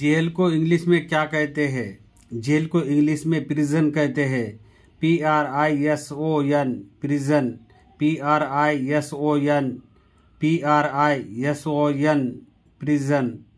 jail को English में क्या कहते हैं जेल को इंग्लिश में प्रिजन कहते हैं P R I S O N prison P R I S O N P R I S O N prison